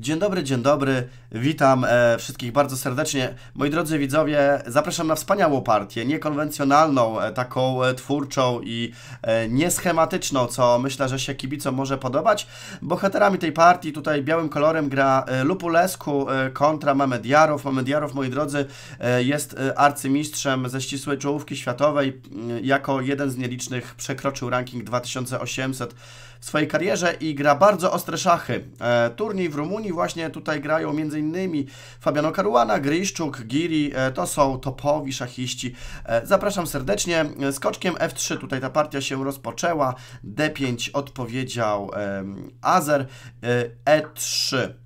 Dzień dobry, dzień dobry. Witam e, wszystkich bardzo serdecznie. Moi drodzy widzowie, zapraszam na wspaniałą partię, niekonwencjonalną, e, taką e, twórczą i e, nieschematyczną, co myślę, że się kibicom może podobać. Bohaterami tej partii tutaj białym kolorem gra e, Lupulesku e, kontra Mamediarow. Mamediarow, moi drodzy, jest arcymistrzem ze ścisłej czołówki światowej. Mm, jako jeden z nielicznych przekroczył ranking 2800 w swojej karierze i gra bardzo ostre szachy. E, turniej w Rumunii właśnie tutaj grają m.in. Fabiano Caruana, Griszczuk, Giri, e, to są topowi szachiści. E, zapraszam serdecznie. Skoczkiem e, F3 tutaj ta partia się rozpoczęła. D5 odpowiedział Azer. E3 e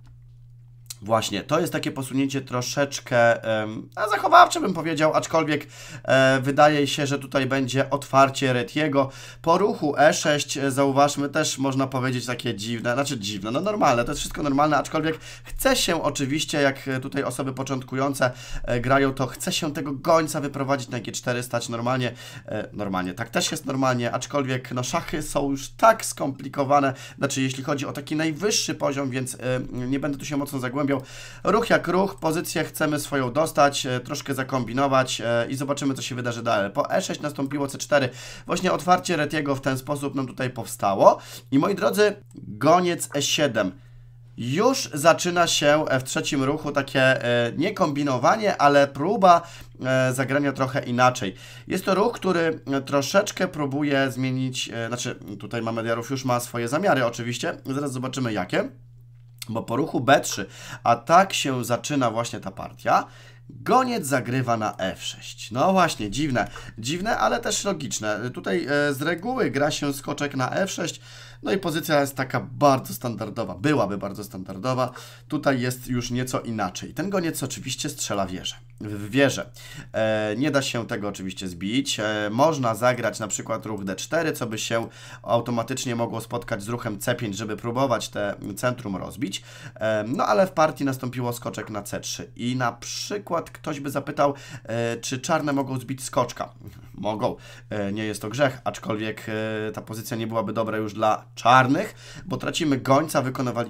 Właśnie, to jest takie posunięcie troszeczkę um, zachowawcze bym powiedział, aczkolwiek e, wydaje się, że tutaj będzie otwarcie Retiego. Po ruchu E6 e, zauważmy też można powiedzieć takie dziwne, znaczy dziwne, no normalne, to jest wszystko normalne, aczkolwiek chce się oczywiście, jak e, tutaj osoby początkujące e, grają, to chce się tego gońca wyprowadzić na G4, stać normalnie, e, normalnie, tak też jest normalnie, aczkolwiek no szachy są już tak skomplikowane, znaczy jeśli chodzi o taki najwyższy poziom, więc e, nie będę tu się mocno zagłębiał, ruch jak ruch, pozycję chcemy swoją dostać, e, troszkę zakombinować e, i zobaczymy, co się wydarzy dalej. Po E6 nastąpiło C4. Właśnie otwarcie Retiego w ten sposób nam tutaj powstało. I moi drodzy, goniec E7. Już zaczyna się e, w trzecim ruchu takie nie kombinowanie, ale próba zagrania trochę inaczej. Jest to ruch, który troszeczkę próbuje zmienić, znaczy tutaj Mamediarów już ma swoje zamiary oczywiście, zaraz zobaczymy jakie. Bo po ruchu B3, a tak się zaczyna właśnie ta partia, Goniec zagrywa na F6. No właśnie, dziwne. Dziwne, ale też logiczne. Tutaj e, z reguły gra się skoczek na F6, no i pozycja jest taka bardzo standardowa. Byłaby bardzo standardowa. Tutaj jest już nieco inaczej. Ten goniec oczywiście strzela wieżę w wieżę. E, nie da się tego oczywiście zbić. E, można zagrać na przykład ruch d4, co by się automatycznie mogło spotkać z ruchem c5, żeby próbować te centrum rozbić. E, no ale w partii nastąpiło skoczek na c3 i na przykład ktoś by zapytał, czy czarne mogą zbić skoczka. Mogą, nie jest to grzech, aczkolwiek ta pozycja nie byłaby dobra już dla czarnych, bo tracimy gońca,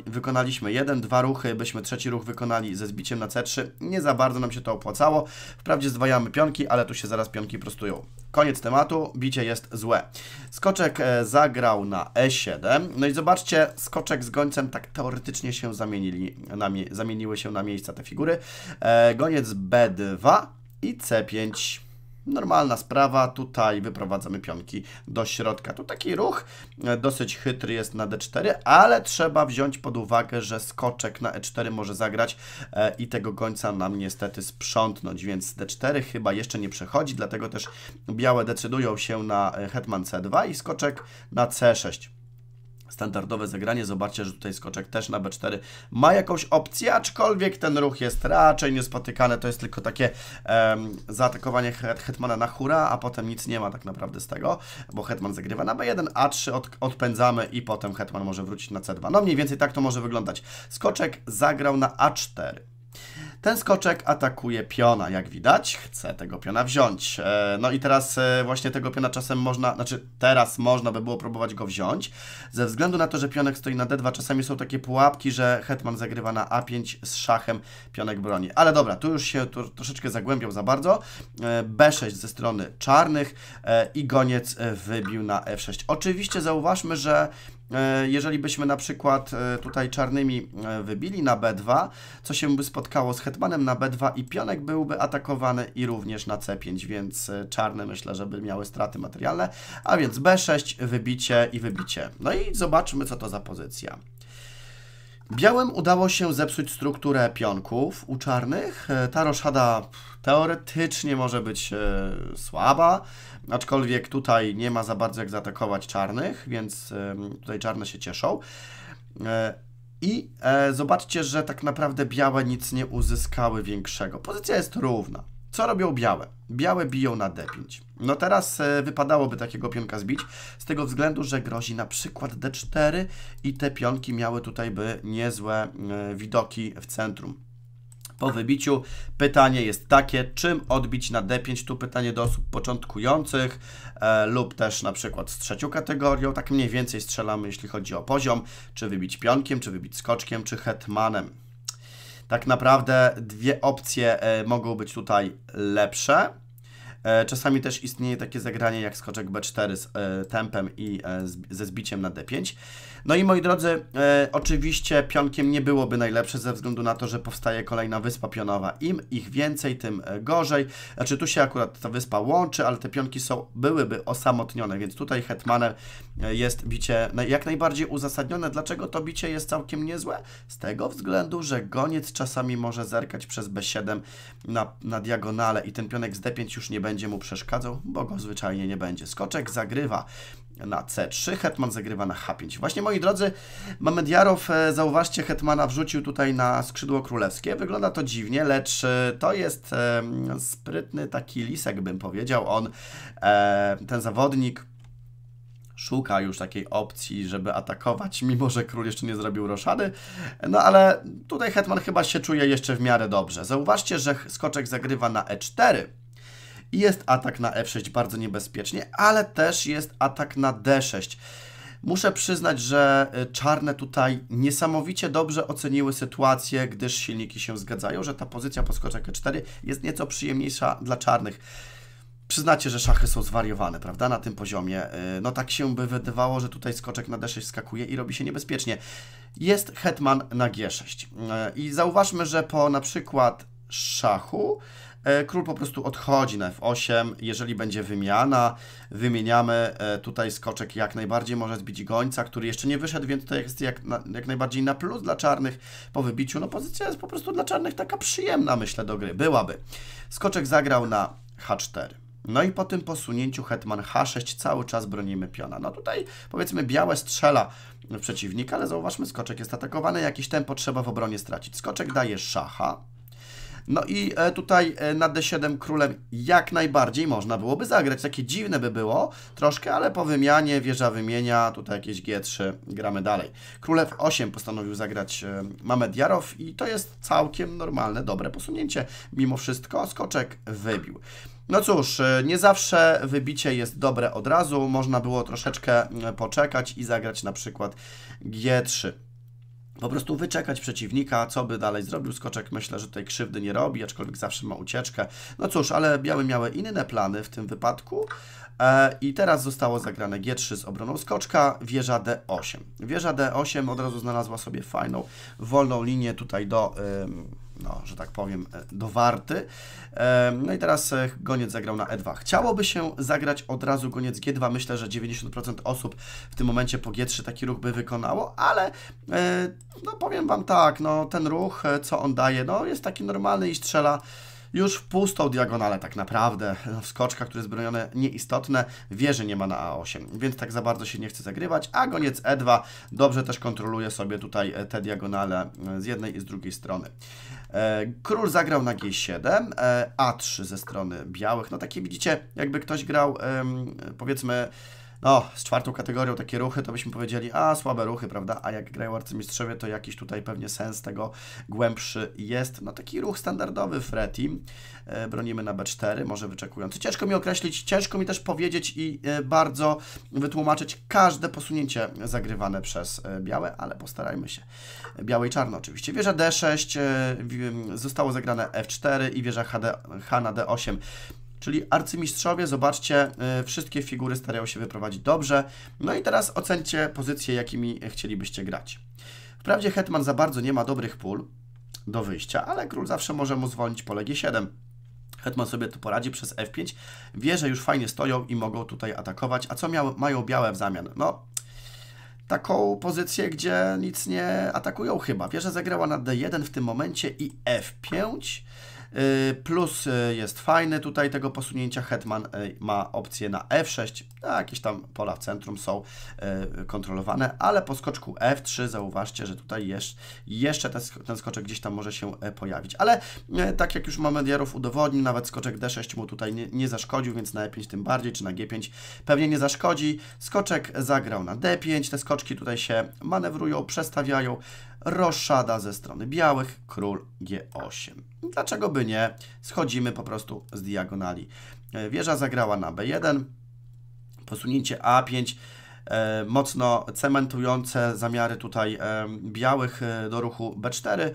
wykonaliśmy jeden, dwa ruchy, byśmy trzeci ruch wykonali ze zbiciem na c3. Nie za bardzo nam się to opłaca opłacało. Wprawdzie zdwajamy pionki, ale tu się zaraz pionki prostują. Koniec tematu, bicie jest złe. Skoczek e, zagrał na E7. No i zobaczcie, skoczek z gońcem tak teoretycznie się zamienili, na, zamieniły się na miejsca te figury. E, goniec B2 i C5. Normalna sprawa, tutaj wyprowadzamy pionki do środka. Tu taki ruch e, dosyć chytry jest na d4, ale trzeba wziąć pod uwagę, że skoczek na e4 może zagrać e, i tego gońca nam niestety sprzątnąć, więc d4 chyba jeszcze nie przechodzi, dlatego też białe decydują się na e, hetman c2 i skoczek na c6 standardowe zagranie. Zobaczcie, że tutaj skoczek też na B4 ma jakąś opcję, aczkolwiek ten ruch jest raczej niespotykany. To jest tylko takie um, zaatakowanie hetmana na hura, a potem nic nie ma tak naprawdę z tego, bo hetman zagrywa na B1, A3 od, odpędzamy i potem hetman może wrócić na C2. No mniej więcej tak to może wyglądać. Skoczek zagrał na A4. Ten skoczek atakuje piona, jak widać. Chce tego piona wziąć. E, no i teraz e, właśnie tego piona czasem można, znaczy teraz można by było próbować go wziąć. Ze względu na to, że pionek stoi na d2, czasami są takie pułapki, że hetman zagrywa na a5 z szachem, pionek broni. Ale dobra, tu już się tu troszeczkę zagłębiał za bardzo. E, b6 ze strony czarnych i goniec wybił na f6. Oczywiście zauważmy, że E, jeżeli byśmy na przykład e, tutaj czarnymi e, wybili na B2, co się by spotkało z hetmanem na B2 i pionek byłby atakowany i również na C5, więc czarne myślę, żeby miały straty materialne, a więc B6, wybicie i wybicie. No i zobaczmy, co to za pozycja. Białym udało się zepsuć strukturę pionków u czarnych. Ta roszada teoretycznie może być słaba, Aczkolwiek tutaj nie ma za bardzo jak zaatakować czarnych, więc tutaj czarne się cieszą. E, I e, zobaczcie, że tak naprawdę białe nic nie uzyskały większego. Pozycja jest równa. Co robią białe? Białe biją na D5. No teraz e, wypadałoby takiego pionka zbić, z tego względu, że grozi na przykład D4 i te pionki miały tutaj by niezłe widoki w centrum po wybiciu. Pytanie jest takie, czym odbić na D5? Tu pytanie do osób początkujących e, lub też na przykład z trzecią kategorią. Tak mniej więcej strzelamy, jeśli chodzi o poziom. Czy wybić pionkiem, czy wybić skoczkiem, czy hetmanem. Tak naprawdę dwie opcje e, mogą być tutaj lepsze. E, czasami też istnieje takie zagranie jak skoczek B4 z e, tempem i e, z, ze zbiciem na D5. No i moi drodzy, e, oczywiście pionkiem nie byłoby najlepsze ze względu na to, że powstaje kolejna wyspa pionowa. Im ich więcej, tym e, gorzej. Znaczy tu się akurat ta wyspa łączy, ale te pionki są, byłyby osamotnione, więc tutaj hetmanem e, jest bicie jak najbardziej uzasadnione. Dlaczego to bicie jest całkiem niezłe? Z tego względu, że goniec czasami może zerkać przez B7 na, na diagonale i ten pionek z D5 już nie będzie mu przeszkadzał, bo go zwyczajnie nie będzie. Skoczek zagrywa na C3, hetman zagrywa na H5. Właśnie, moi drodzy, Mamediarow, e, zauważcie, hetmana wrzucił tutaj na skrzydło królewskie. Wygląda to dziwnie, lecz e, to jest sprytny taki lisek, bym powiedział. On, e, ten zawodnik, szuka już takiej opcji, żeby atakować, mimo że król jeszcze nie zrobił roszady. No ale tutaj hetman chyba się czuje jeszcze w miarę dobrze. Zauważcie, że skoczek zagrywa na E4, jest atak na F6 bardzo niebezpiecznie, ale też jest atak na D6. Muszę przyznać, że y, czarne tutaj niesamowicie dobrze oceniły sytuację, gdyż silniki się zgadzają, że ta pozycja po skoczek E4 jest nieco przyjemniejsza dla czarnych. Przyznacie, że szachy są zwariowane, prawda, na tym poziomie. Y, no tak się by wydawało, że tutaj skoczek na D6 skakuje i robi się niebezpiecznie. Jest hetman na G6. Y, I zauważmy, że po na przykład szachu E, król po prostu odchodzi na F8. Jeżeli będzie wymiana, wymieniamy e, tutaj skoczek jak najbardziej. Może zbić gońca, który jeszcze nie wyszedł, więc tutaj jest jak, na, jak najbardziej na plus dla czarnych po wybiciu. No pozycja jest po prostu dla czarnych taka przyjemna, myślę, do gry. Byłaby. Skoczek zagrał na H4. No i po tym posunięciu hetman H6 cały czas bronimy piona. No tutaj powiedzmy białe strzela w przeciwnika, ale zauważmy skoczek jest atakowany, jakiś tempo trzeba w obronie stracić. Skoczek daje szacha. No i e, tutaj e, na D7 królem jak najbardziej można byłoby zagrać. Takie dziwne by było troszkę, ale po wymianie, wieża wymienia, tutaj jakieś G3, gramy dalej. Królew 8 postanowił zagrać e, Mamed Jarow i to jest całkiem normalne, dobre posunięcie. Mimo wszystko skoczek wybił. No cóż, nie zawsze wybicie jest dobre od razu. Można było troszeczkę poczekać i zagrać na przykład G3 po prostu wyczekać przeciwnika, co by dalej zrobił. Skoczek myślę, że tej krzywdy nie robi, aczkolwiek zawsze ma ucieczkę. No cóż, ale białe miały inne plany w tym wypadku. E, I teraz zostało zagrane G3 z obroną skoczka, wieża D8. Wieża D8 od razu znalazła sobie fajną, wolną linię tutaj do no, że tak powiem, e, dowarty. E, no i teraz e, goniec zagrał na E2. Chciałoby się zagrać od razu goniec G2. Myślę, że 90% osób w tym momencie po G3 taki ruch by wykonało, ale no powiem Wam tak, no ten ruch, co on daje, no jest taki normalny i strzela już w pustą diagonalę tak naprawdę, skoczkach, które jest bronione nieistotne, wieży nie ma na A8, więc tak za bardzo się nie chce zagrywać, a goniec E2 dobrze też kontroluje sobie tutaj e, te diagonale e, z jednej i z drugiej strony. E, król zagrał na G7, A3 ze strony białych, no takie widzicie, jakby ktoś grał powiedzmy no, z czwartą kategorią takie ruchy, to byśmy powiedzieli, a słabe ruchy, prawda? A jak grają arcymistrzowie, to jakiś tutaj pewnie sens tego głębszy jest. No, taki ruch standardowy Freti. E, bronimy na B4, może wyczekujący. Ciężko mi określić, ciężko mi też powiedzieć i e, bardzo wytłumaczyć każde posunięcie zagrywane przez e, białe, ale postarajmy się. Białe i czarno oczywiście. Wieża D6, zostało zagrane F4 i wieża HD, H na D8. Czyli arcymistrzowie, zobaczcie, y, wszystkie figury starają się wyprowadzić dobrze. No i teraz ocencie pozycje, jakimi chcielibyście grać. Wprawdzie hetman za bardzo nie ma dobrych pól do wyjścia, ale król zawsze może mu zwolnić po legie 7 Hetman sobie tu poradzi przez f5. Wie, że już fajnie stoją i mogą tutaj atakować. A co mają białe w zamian? No, taką pozycję, gdzie nic nie atakują chyba. Wieża zagrała na d1 w tym momencie i f5. Y, plus y, jest fajny tutaj tego posunięcia. Hetman y, ma opcję na F6. No, jakieś tam pola w centrum są kontrolowane, ale po skoczku F3 zauważcie, że tutaj jeszcze ten skoczek gdzieś tam może się pojawić. Ale tak jak już Mamedierow udowodnił, nawet skoczek D6 mu tutaj nie zaszkodził, więc na E5 tym bardziej, czy na G5 pewnie nie zaszkodzi. Skoczek zagrał na D5. Te skoczki tutaj się manewrują, przestawiają roszada ze strony białych, król G8. Dlaczego by nie? Schodzimy po prostu z diagonali. E, wieża zagrała na B1, posunięcie A5, e, mocno cementujące zamiary tutaj e, białych do ruchu B4.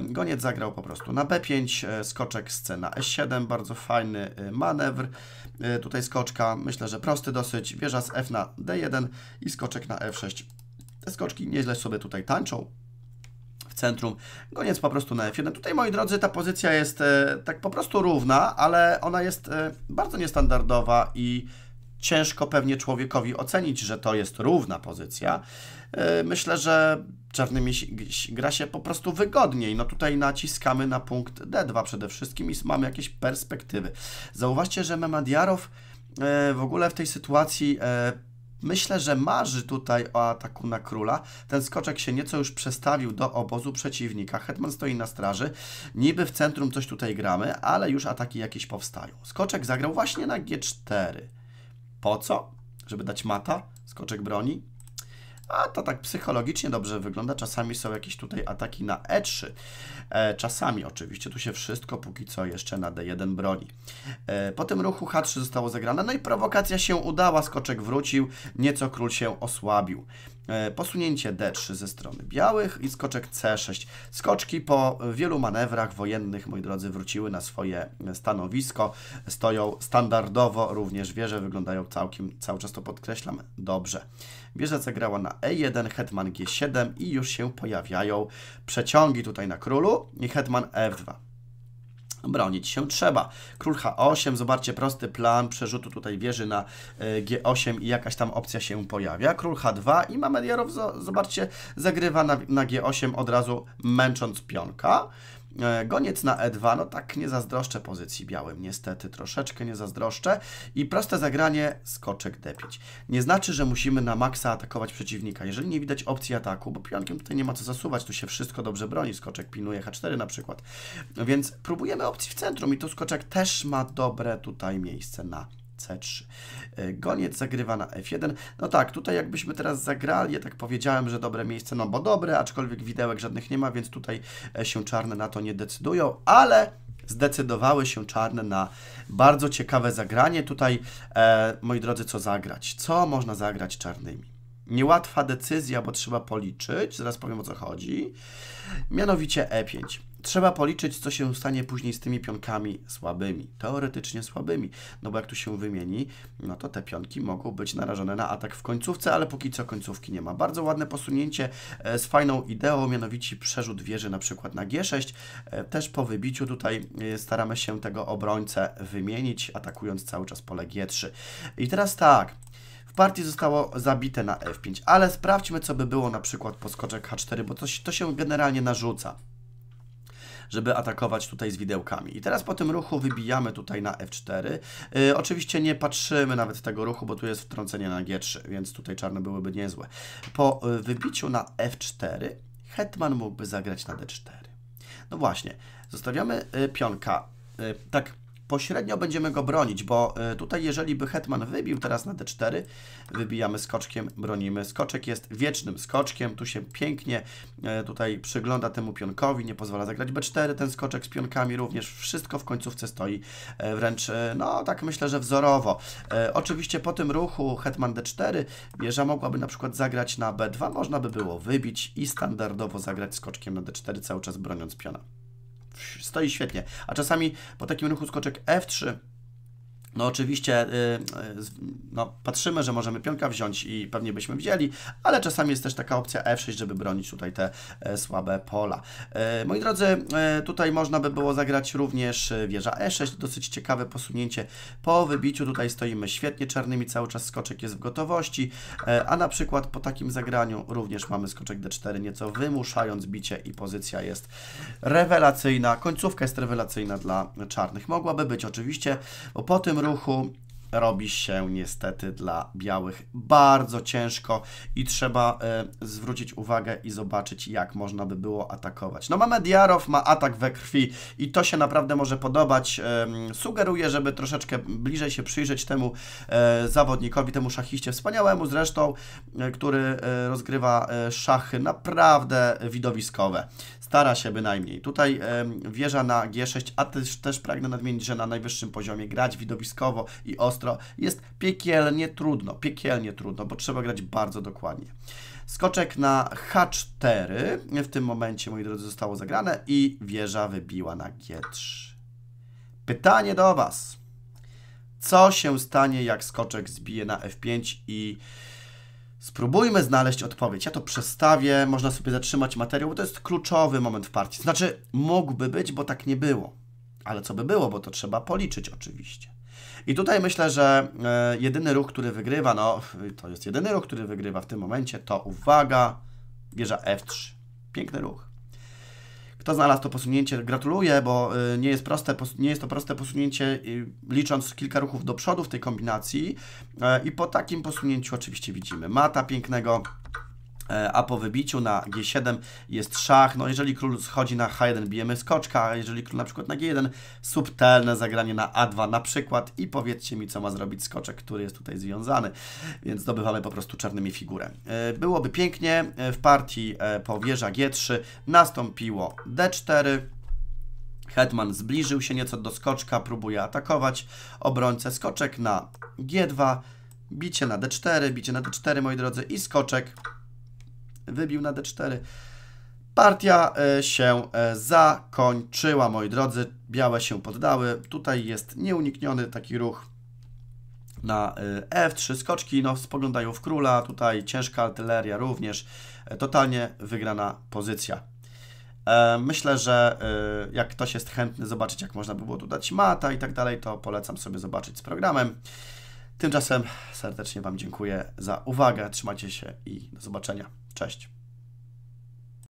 Goniec zagrał po prostu na B5, skoczek z C na S7, bardzo fajny manewr. Tutaj skoczka, myślę, że prosty dosyć, wieża z F na D1 i skoczek na F6. Te skoczki nieźle sobie tutaj tańczą centrum. Goniec po prostu na F1. Tutaj, moi drodzy, ta pozycja jest e, tak po prostu równa, ale ona jest e, bardzo niestandardowa i ciężko pewnie człowiekowi ocenić, że to jest równa pozycja. E, myślę, że czarnymi gra się po prostu wygodniej. No tutaj naciskamy na punkt D2 przede wszystkim i mamy jakieś perspektywy. Zauważcie, że Memadiarow w ogóle w tej sytuacji Myślę, że marzy tutaj o ataku na króla. Ten skoczek się nieco już przestawił do obozu przeciwnika. Hetman stoi na straży. Niby w centrum coś tutaj gramy, ale już ataki jakieś powstają. Skoczek zagrał właśnie na G4. Po co? Żeby dać mata? Skoczek broni? A to tak psychologicznie dobrze wygląda. Czasami są jakieś tutaj ataki na E3. E, czasami oczywiście tu się wszystko póki co jeszcze na D1 broni. E, po tym ruchu H3 zostało zagrane, no i prowokacja się udała, skoczek wrócił, nieco król się osłabił. E, posunięcie D3 ze strony białych i skoczek C6. Skoczki po wielu manewrach wojennych, moi drodzy, wróciły na swoje stanowisko. Stoją standardowo, również wieże wyglądają całkiem, cały czas to podkreślam, dobrze. Wieża zagrała na E1, hetman G7 i już się pojawiają przeciągi tutaj na królu i hetman F2. Bronić się trzeba. Król H8, zobaczcie, prosty plan przerzutu tutaj wieży na e, G8 i jakaś tam opcja się pojawia. Król H2 i Mamedierow, zobaczcie, zagrywa na, na G8 od razu męcząc pionka. E, goniec na E2, no tak nie zazdroszczę pozycji białym, niestety, troszeczkę nie zazdroszczę. I proste zagranie, skoczek D5. Nie znaczy, że musimy na maksa atakować przeciwnika. Jeżeli nie widać opcji ataku, bo pionkiem tutaj nie ma co zasuwać, tu się wszystko dobrze broni, skoczek pilnuje H4 na przykład. Więc próbujemy opcji w centrum i tu skoczek też ma dobre tutaj miejsce na C3. E, Goniec zagrywa na F1. No tak, tutaj jakbyśmy teraz zagrali, ja tak powiedziałem, że dobre miejsce, no bo dobre, aczkolwiek widełek żadnych nie ma, więc tutaj e, się czarne na to nie decydują, ale zdecydowały się czarne na bardzo ciekawe zagranie. Tutaj, e, moi drodzy, co zagrać? Co można zagrać czarnymi? Niełatwa decyzja, bo trzeba policzyć, zaraz powiem o co chodzi. Mianowicie E5 trzeba policzyć, co się stanie później z tymi pionkami słabymi, teoretycznie słabymi, no bo jak tu się wymieni, no to te pionki mogą być narażone na atak w końcówce, ale póki co końcówki nie ma. Bardzo ładne posunięcie e, z fajną ideą, mianowicie przerzut wieży na przykład na G6, e, też po wybiciu tutaj e, staramy się tego obrońcę wymienić, atakując cały czas pole G3. I teraz tak, partii zostało zabite na F5, ale sprawdźmy, co by było na przykład po skoczek H4, bo to, to się generalnie narzuca żeby atakować tutaj z widełkami. I teraz po tym ruchu wybijamy tutaj na F4. Y, oczywiście nie patrzymy nawet tego ruchu, bo tu jest wtrącenie na G3, więc tutaj czarne byłyby niezłe. Po y, wybiciu na F4 hetman mógłby zagrać na D4. No właśnie, zostawiamy y, pionka. tak pośrednio będziemy go bronić, bo e, tutaj jeżeli by hetman wybił teraz na d4, wybijamy skoczkiem, bronimy. Skoczek jest wiecznym skoczkiem, tu się pięknie e, tutaj przygląda temu pionkowi, nie pozwala zagrać b4, ten skoczek z pionkami również, wszystko w końcówce stoi e, wręcz, no tak myślę, że wzorowo. Oczywiście po tym ruchu hetman d4 wieża mogłaby na przykład zagrać na b2, można by było wybić i standardowo zagrać skoczkiem na d4, cały czas broniąc piona stoi świetnie. A czasami po takim ruchu skoczek F3 no oczywiście y, y, no, patrzymy, że możemy pionka wziąć i pewnie byśmy wzięli, ale czasami jest też taka opcja F6, żeby bronić tutaj te e, słabe pola. E, moi drodzy, e, tutaj można by było zagrać również wieża E6, dosyć ciekawe posunięcie po wybiciu. Tutaj stoimy świetnie czarnymi, cały czas skoczek jest w gotowości, a na przykład po takim zagraniu również mamy skoczek D4, nieco wymuszając bicie i pozycja jest rewelacyjna. Końcówka jest rewelacyjna dla czarnych. Mogłaby być oczywiście, bo po tym ruchu robi się niestety dla białych bardzo ciężko i trzeba y, zwrócić uwagę i zobaczyć, jak można by było atakować. No mamy Diarow, ma atak we krwi i to się naprawdę może podobać. Y, e, sugeruję, żeby troszeczkę bliżej się przyjrzeć temu y, zawodnikowi, temu szachiście wspaniałemu zresztą, który rozgrywa szachy naprawdę widowiskowe. Stara się bynajmniej. Tutaj wieża na G6, a też, też pragnę nadmienić, że na najwyższym poziomie grać widowiskowo i ostro jest piekielnie trudno, piekielnie trudno, bo trzeba grać bardzo dokładnie. Skoczek na H4 w tym momencie, moi drodzy, zostało zagrane i wieża wybiła na G3. Pytanie do Was. Co się stanie, jak skoczek zbije na F5 i Spróbujmy znaleźć odpowiedź. Ja to przestawię, można sobie zatrzymać materiał, bo to jest kluczowy moment w partii. Znaczy, mógłby być, bo tak nie było. Ale co by było, bo to trzeba policzyć oczywiście. I tutaj myślę, że e, jedyny ruch, który wygrywa, no to jest jedyny ruch, który wygrywa w tym momencie, to uwaga, Bieża F3. Piękny ruch. Kto znalazł to posunięcie, gratuluję, bo y, nie jest, proste, nie jest to proste posunięcie, y, licząc kilka ruchów do przodu w tej kombinacji. E, I po takim posunięciu oczywiście widzimy mata pięknego E, a po wybiciu na G7 jest szach. No jeżeli król schodzi na H1, bijemy skoczka, a jeżeli król na przykład na G1, subtelne zagranie na A2 na przykład i powiedzcie mi, co ma zrobić skoczek, który jest tutaj związany. Więc zdobywamy po prostu czarnymi figurę. E, byłoby pięknie, e, w partii po wieża G3 nastąpiło D4, Hetman zbliżył się nieco do skoczka, próbuje atakować obrońcę. Skoczek na G2, bicie na D4, bicie na D4, moi drodzy, i skoczek wybił na d4. Partia e, się e, zakończyła, moi drodzy. Białe się poddały. Tutaj jest nieunikniony taki ruch na e, F3 skoczki, no spoglądają w króla, tutaj ciężka artyleria również, totalnie wygrana pozycja. Myślę, że jak ktoś jest chętny zobaczyć, jak można by było tu dać mata i tak dalej, to polecam sobie zobaczyć z programem. Tymczasem serdecznie Wam dziękuję za uwagę, trzymajcie się i do zobaczenia. Cześć.